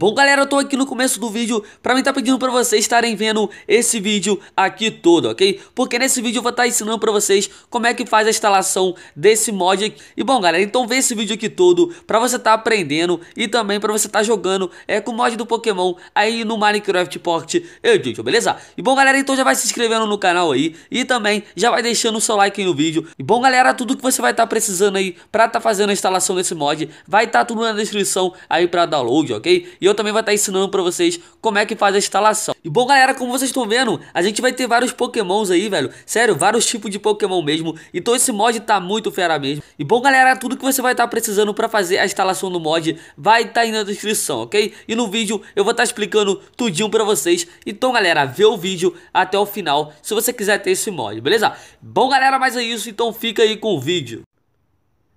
Bom, galera, eu tô aqui no começo do vídeo pra mim tá pedindo pra vocês estarem vendo esse vídeo aqui todo, ok? Porque nesse vídeo eu vou estar tá ensinando pra vocês como é que faz a instalação desse mod aqui. E bom, galera, então vê esse vídeo aqui todo pra você tá aprendendo e também pra você tá jogando é, com o mod do Pokémon aí no Minecraft Pocket Edition, beleza? E bom, galera, então já vai se inscrevendo no canal aí e também já vai deixando o seu like aí no vídeo. E bom, galera, tudo que você vai estar tá precisando aí pra tá fazendo a instalação desse mod vai estar tá tudo na descrição aí pra download, ok? E eu também vou estar ensinando para vocês como é que faz a instalação. E bom, galera, como vocês estão vendo, a gente vai ter vários pokémons aí, velho. Sério, vários tipos de pokémon mesmo. Então esse mod tá muito fera mesmo. E bom, galera, tudo que você vai estar precisando para fazer a instalação do mod vai estar tá aí na descrição, ok? E no vídeo eu vou estar explicando tudinho para vocês. Então, galera, vê o vídeo até o final se você quiser ter esse mod, beleza? Bom, galera, mas é isso. Então fica aí com o vídeo.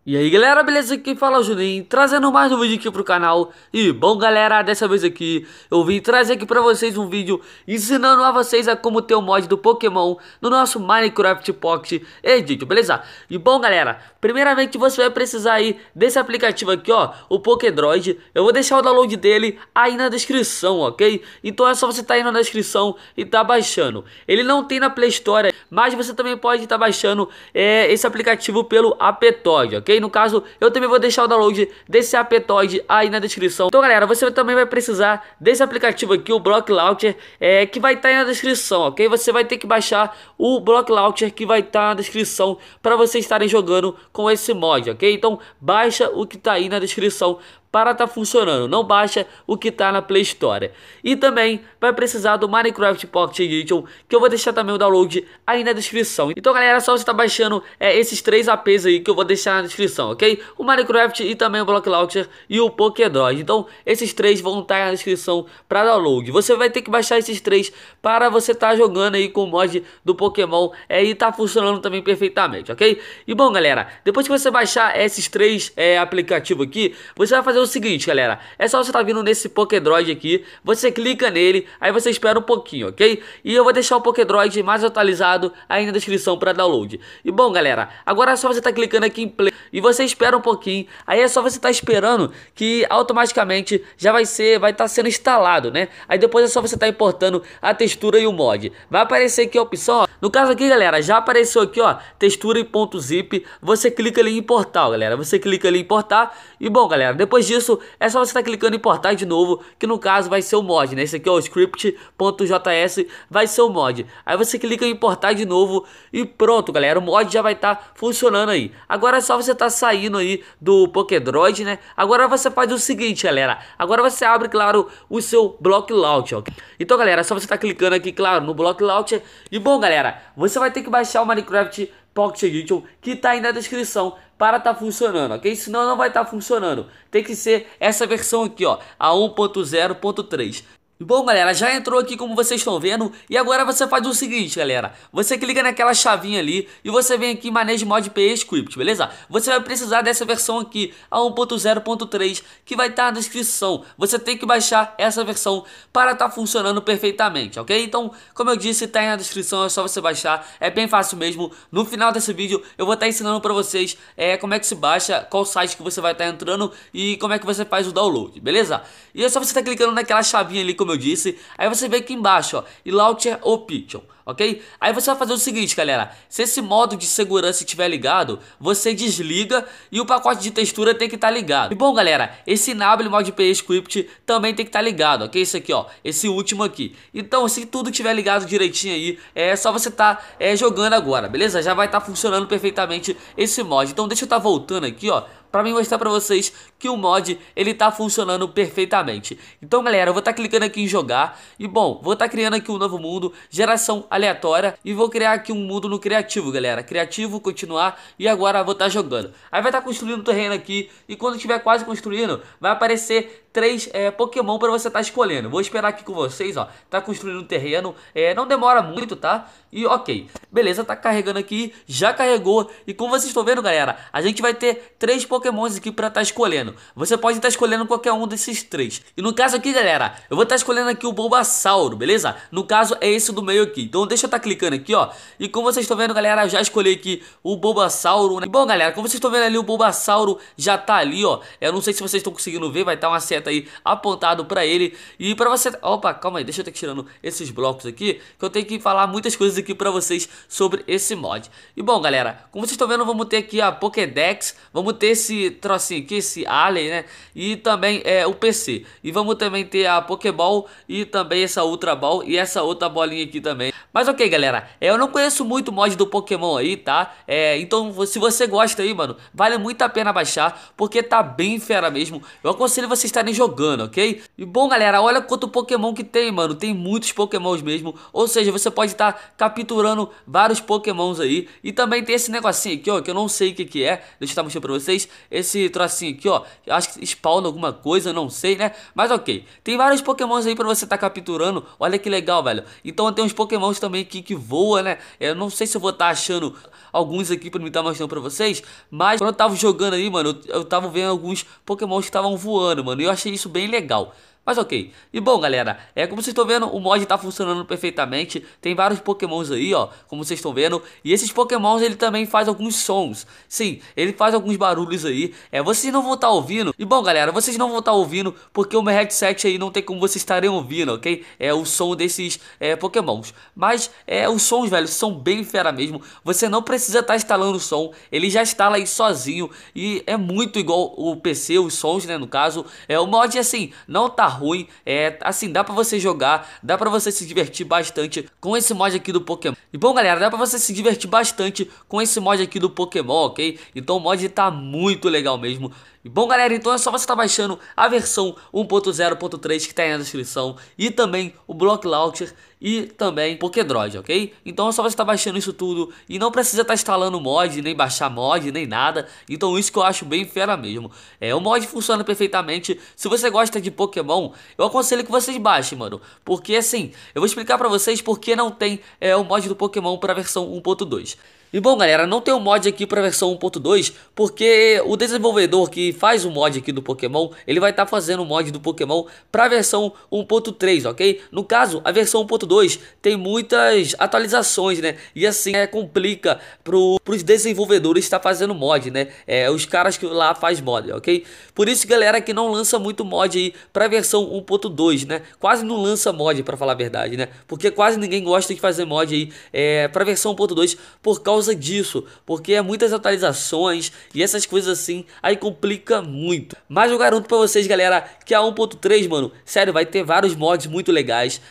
E aí galera, beleza? Quem fala é o Juninho, trazendo mais um vídeo aqui pro canal E bom galera, dessa vez aqui eu vim trazer aqui pra vocês um vídeo ensinando a vocês a como ter o um mod do Pokémon no nosso Minecraft Pocket Edit, beleza? E bom galera, primeiramente você vai precisar aí desse aplicativo aqui ó, o Pokédroid Eu vou deixar o download dele aí na descrição, ok? Então é só você tá aí na descrição e tá baixando Ele não tem na Play Store, mas você também pode estar tá baixando é, esse aplicativo pelo Aptoid, ok? No caso, eu também vou deixar o download desse apetoide aí na descrição. Então, galera, você também vai precisar desse aplicativo aqui, o Block Launcher, é, que vai estar tá aí na descrição, ok? Você vai ter que baixar o Block Launcher que vai estar tá na descrição para vocês estarem jogando com esse mod, ok? Então, baixa o que está aí na descrição para estar tá funcionando. Não baixa o que está na Play Store. E também vai precisar do Minecraft Pocket Edition, que eu vou deixar também o download aí na descrição. Então, galera, é só você estar tá baixando é, esses três APs aí que eu vou deixar na descrição, ok? O Minecraft e também o Block Launcher e o Pokédroid. Então, esses três vão estar tá na descrição para download. Você vai ter que baixar esses três para você estar tá jogando aí com o mod do Pokémon é, e tá funcionando também perfeitamente, ok? E bom, galera, depois que você baixar esses três é, aplicativos aqui, você vai fazer o seguinte, galera. É só você tá vindo nesse Pokédroid aqui. Você clica nele, aí você espera um pouquinho, ok? E eu vou deixar o Pokédroid mais atualizado aí na descrição para download. E bom, galera, agora é só você tá clicando aqui em play e você espera um pouquinho. Aí é só você tá esperando que automaticamente já vai ser, vai estar tá sendo instalado, né? Aí depois é só você tá importando a textura e o mod. Vai aparecer aqui a opção, ó. No caso aqui, galera, já apareceu aqui, ó, textura e ponto zip. Você clica ali em importar, galera. Você clica ali em importar. E bom, galera, depois de disso, é só você estar tá clicando em importar de novo, que no caso vai ser o mod, né? Esse aqui é o script.js, vai ser o mod. Aí você clica em importar de novo e pronto, galera, o mod já vai estar tá funcionando aí. Agora é só você estar tá saindo aí do Pokédroid, né? Agora você faz o seguinte, galera. Agora você abre, claro, o seu block launcher Então, galera, é só você estar tá clicando aqui, claro, no block launcher E bom, galera, você vai ter que baixar o Minecraft Pocket Edition que está aí na descrição para estar tá funcionando, ok? Senão não vai estar tá funcionando. Tem que ser essa versão aqui, ó, a 1.0.3. Bom, galera, já entrou aqui como vocês estão vendo e agora você faz o seguinte, galera. Você clica naquela chavinha ali e você vem aqui em Manage Mod PE Script, beleza? Você vai precisar dessa versão aqui, a 1.0.3, que vai estar tá na descrição. Você tem que baixar essa versão para estar tá funcionando perfeitamente, ok? Então, como eu disse, está na descrição, é só você baixar. É bem fácil mesmo. No final desse vídeo eu vou estar tá ensinando para vocês é, como é que se baixa, qual site que você vai estar tá entrando e como é que você faz o download, beleza? E é só você estar tá clicando naquela chavinha ali, como como eu disse. Aí você vem aqui embaixo, ó, e Launcher é Option ok? Aí você vai fazer o seguinte, galera. Se esse modo de segurança estiver ligado, você desliga e o pacote de textura tem que estar tá ligado. E bom, galera, esse mod ps Script também tem que estar tá ligado, ok? Esse aqui, ó, esse último aqui. Então, se tudo estiver ligado direitinho aí, é só você estar tá, é, jogando agora, beleza? Já vai estar tá funcionando perfeitamente esse mod. Então, deixa eu estar tá voltando aqui, ó, para mim mostrar para vocês que o mod ele tá funcionando perfeitamente. Então, galera, eu vou estar tá clicando aqui em jogar e bom, vou estar tá criando aqui um novo mundo, geração aleatória e vou criar aqui um mundo no criativo, galera. Criativo, continuar e agora vou estar tá jogando. Aí vai estar tá construindo o terreno aqui e quando estiver quase construindo, vai aparecer três é, Pokémon para você estar tá escolhendo. Vou esperar aqui com vocês, ó. Tá construindo um terreno, é, não demora muito, tá? E ok, beleza, tá carregando aqui, já carregou. E como vocês estão vendo, galera, a gente vai ter três Pokémons aqui para estar tá escolhendo. Você pode estar tá escolhendo qualquer um desses três. E no caso aqui, galera, eu vou estar tá escolhendo aqui o Bulbasauro, beleza? No caso é esse do meio aqui. Então então deixa eu estar tá clicando aqui, ó. E como vocês estão vendo, galera, já escolhi aqui o Bulbasauro. Né? E bom, galera, como vocês estão vendo ali, o Bulbasauro já tá ali, ó. Eu não sei se vocês estão conseguindo ver, vai estar tá uma seta aí apontado pra ele. E pra você... Opa, calma aí, deixa eu estar tirando esses blocos aqui, que eu tenho que falar muitas coisas aqui pra vocês sobre esse mod. E bom, galera, como vocês estão vendo, vamos ter aqui a Pokédex, vamos ter esse trocinho aqui, esse Alien, né? E também é o PC. E vamos também ter a Pokéball e também essa Ultra Ball e essa outra bolinha aqui também mas ok, galera, é, eu não conheço muito mod do Pokémon aí, tá? É, então, se você gosta aí, mano, vale muito a pena baixar, porque tá bem fera mesmo. Eu aconselho vocês estarem jogando, ok? E bom, galera, olha quanto Pokémon que tem, mano. Tem muitos Pokémons mesmo, ou seja, você pode estar tá capturando vários Pokémons aí. E também tem esse negocinho aqui, ó, que eu não sei o que que é. Deixa eu estar mostrando pra vocês. Esse trocinho aqui, ó, acho que spawna alguma coisa, não sei, né? Mas ok, tem vários Pokémons aí pra você estar tá capturando. Olha que legal, velho. Então, tem uns Pokémons também aqui que voa, né? Eu não sei se eu vou estar tá achando alguns aqui pra me estar mostrando pra vocês, mas quando eu tava jogando aí mano, eu, eu tava vendo alguns pokémons que estavam voando, mano, e eu achei isso bem legal. Mas ok. E bom, galera, é como vocês estão vendo, o mod tá funcionando perfeitamente. Tem vários pokémons aí, ó, como vocês estão vendo. E esses pokémons, ele também faz alguns sons. Sim, ele faz alguns barulhos aí. É, vocês não vão estar tá ouvindo. E bom, galera, vocês não vão estar tá ouvindo porque o meu headset aí não tem como vocês estarem ouvindo, ok? É o som desses é, pokémons. Mas é, os sons, velho, são bem fera mesmo. Você não precisa estar tá instalando o som. Ele já instala aí sozinho. E é muito igual o PC, os sons, né, no caso. É, o mod, assim, não tá ruim. É, assim, dá para você jogar, dá para você se divertir bastante com esse mod aqui do Pokémon. E bom, galera, dá para você se divertir bastante com esse mod aqui do Pokémon, ok? Então o mod tá muito legal mesmo. Bom, galera, então é só você estar tá baixando a versão 1.0.3 que está aí na descrição e também o Block Launcher e também Pokedroid, ok? Então é só você estar tá baixando isso tudo e não precisa estar tá instalando mod, nem baixar mod, nem nada. Então isso que eu acho bem fera mesmo. É, o mod funciona perfeitamente. Se você gosta de Pokémon, eu aconselho que vocês baixem, mano. Porque assim, eu vou explicar para vocês por que não tem é, o mod do Pokémon para a versão 1.2. E bom, galera, não tem o um mod aqui para a versão 1.2, porque o desenvolvedor que faz o mod aqui do Pokémon, ele vai estar tá fazendo o mod do Pokémon para a versão 1.3, ok? No caso, a versão 1.2 tem muitas atualizações, né? E assim, é, complica pro, pros desenvolvedores estar tá fazendo mod, né? É, os caras que lá faz mod, ok? Por isso, galera, que não lança muito mod aí para a versão 1.2, né? Quase não lança mod, para falar a verdade, né? Porque quase ninguém gosta de fazer mod aí é, para a versão 1.2 por causa causa disso, porque é muitas atualizações e essas coisas assim, aí complica muito. Mas eu garanto para vocês, galera, que a 1.3, mano, sério, vai ter vários mods muito legais.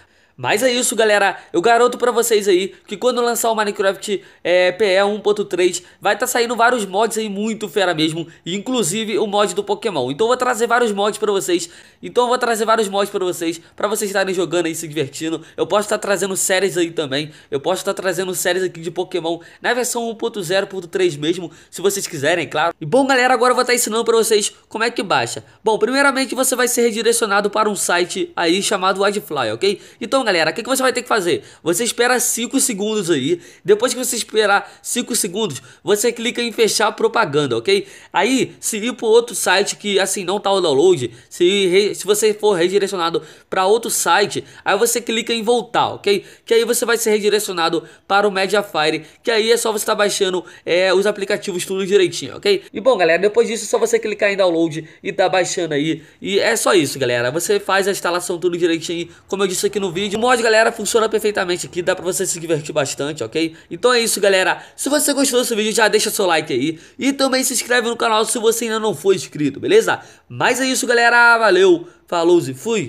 Mas é isso, galera. Eu garanto para vocês aí que quando lançar o Minecraft é, PE 1.3, vai estar tá saindo vários mods aí muito fera mesmo, inclusive o mod do Pokémon. Então eu vou trazer vários mods para vocês. Então eu vou trazer vários mods para vocês, para vocês estarem jogando aí se divertindo. Eu posso estar tá trazendo séries aí também. Eu posso estar tá trazendo séries aqui de Pokémon na versão 1.0.3 mesmo, se vocês quiserem, claro. E bom, galera, agora eu vou estar tá ensinando para vocês como é que baixa. Bom, primeiramente você vai ser redirecionado para um site aí chamado Adfly, OK? Então, galera, o que, que você vai ter que fazer? Você espera 5 segundos aí. Depois que você esperar 5 segundos, você clica em fechar propaganda, ok? Aí, se ir para outro site que assim não tá o download, se, re, se você for redirecionado para outro site, aí você clica em voltar, ok? Que aí você vai ser redirecionado para o Mediafire, que aí é só você estar tá baixando é, os aplicativos tudo direitinho, ok? E bom, galera, depois disso é só você clicar em download e tá baixando aí. E é só isso, galera. Você faz a instalação tudo direitinho, como eu disse aqui no vídeo mod, galera, funciona perfeitamente aqui, dá pra você se divertir bastante, ok? Então é isso, galera. Se você gostou desse vídeo, já deixa seu like aí. E também se inscreve no canal se você ainda não for inscrito, beleza? Mas é isso, galera. Valeu, falou e fui!